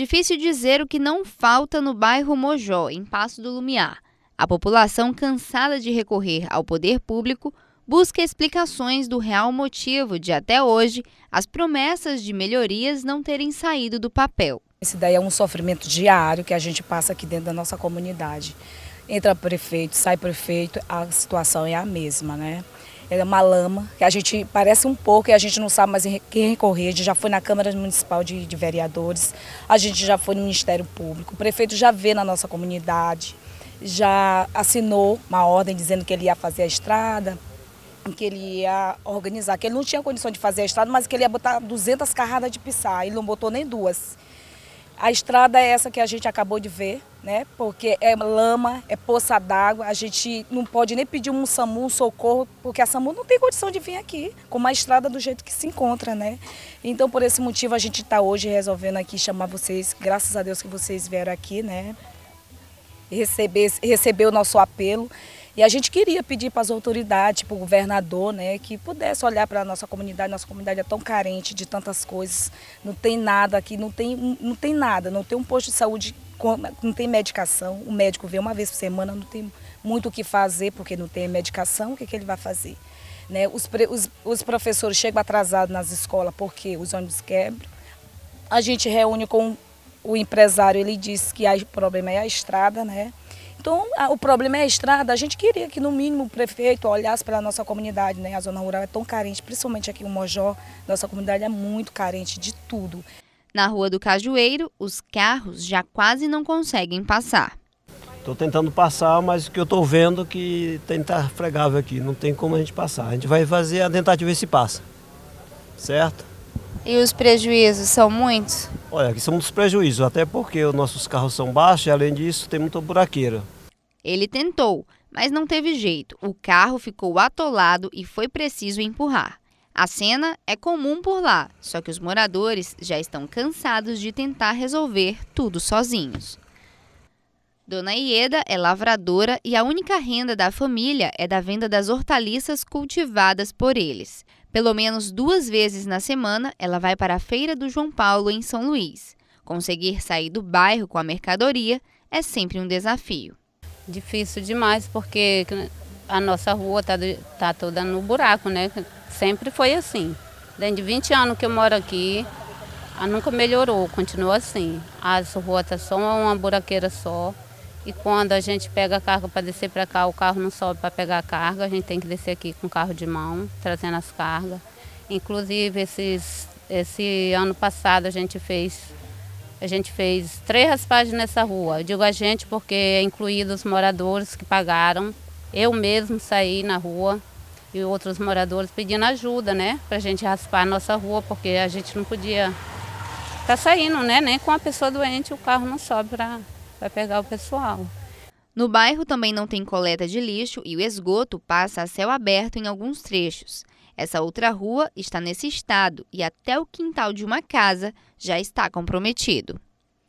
Difícil dizer o que não falta no bairro Mojó, em Passo do Lumiar. A população, cansada de recorrer ao poder público, busca explicações do real motivo de até hoje as promessas de melhorias não terem saído do papel. Esse daí é um sofrimento diário que a gente passa aqui dentro da nossa comunidade. Entra prefeito, sai prefeito, a situação é a mesma, né? é uma lama, que a gente parece um pouco e a gente não sabe mais em quem recorrer. A gente já foi na Câmara Municipal de, de Vereadores, a gente já foi no Ministério Público, o prefeito já vê na nossa comunidade, já assinou uma ordem dizendo que ele ia fazer a estrada, que ele ia organizar, que ele não tinha condição de fazer a estrada, mas que ele ia botar 200 carradas de pisar, ele não botou nem duas. A estrada é essa que a gente acabou de ver, né? Porque é lama, é poça d'água, a gente não pode nem pedir um SAMU, um socorro, porque a SAMU não tem condição de vir aqui, com uma estrada do jeito que se encontra, né? Então, por esse motivo, a gente está hoje resolvendo aqui chamar vocês, graças a Deus que vocês vieram aqui, né? Receber, receber o nosso apelo. E a gente queria pedir para as autoridades, para o governador, né, que pudesse olhar para a nossa comunidade. Nossa comunidade é tão carente de tantas coisas. Não tem nada aqui, não tem, não tem nada, não tem um posto de saúde, não tem medicação. O médico vem uma vez por semana, não tem muito o que fazer porque não tem medicação. O que, que ele vai fazer? Né? Os, os, os professores chegam atrasados nas escolas porque os ônibus quebram. A gente reúne com o empresário, ele disse que o problema é a estrada, né? Então, a, o problema é a estrada. A gente queria que, no mínimo, o prefeito olhasse para nossa comunidade, né? A zona rural é tão carente, principalmente aqui em Mojó. Nossa comunidade é muito carente de tudo. Na Rua do Cajueiro, os carros já quase não conseguem passar. Estou tentando passar, mas o que eu estou vendo é que tem tá fregável aqui, não tem como a gente passar. A gente vai fazer a tentativa ver se passa, certo? E os prejuízos são muitos? Olha, aqui são muitos prejuízos, até porque os nossos carros são baixos e, além disso, tem muita buraqueira. Ele tentou, mas não teve jeito. O carro ficou atolado e foi preciso empurrar. A cena é comum por lá, só que os moradores já estão cansados de tentar resolver tudo sozinhos. Dona Ieda é lavradora e a única renda da família é da venda das hortaliças cultivadas por eles. Pelo menos duas vezes na semana, ela vai para a Feira do João Paulo, em São Luís. Conseguir sair do bairro com a mercadoria é sempre um desafio. Difícil demais, porque né, a nossa rua está tá toda no buraco, né? Sempre foi assim. Dentro de 20 anos que eu moro aqui, nunca melhorou, continua assim. As ruas tá só uma buraqueira só. E quando a gente pega a carga para descer para cá, o carro não sobe para pegar a carga, a gente tem que descer aqui com o carro de mão, trazendo as cargas. Inclusive, esses, esse ano passado a gente fez a gente fez três raspagens nessa rua. Eu digo a gente porque é incluído os moradores que pagaram. Eu mesmo saí na rua e outros moradores pedindo ajuda, né? Pra gente raspar a nossa rua, porque a gente não podia estar tá saindo, né? Nem com a pessoa doente o carro não sobe para vai pegar o pessoal. No bairro também não tem coleta de lixo e o esgoto passa a céu aberto em alguns trechos. Essa outra rua está nesse estado e até o quintal de uma casa já está comprometido.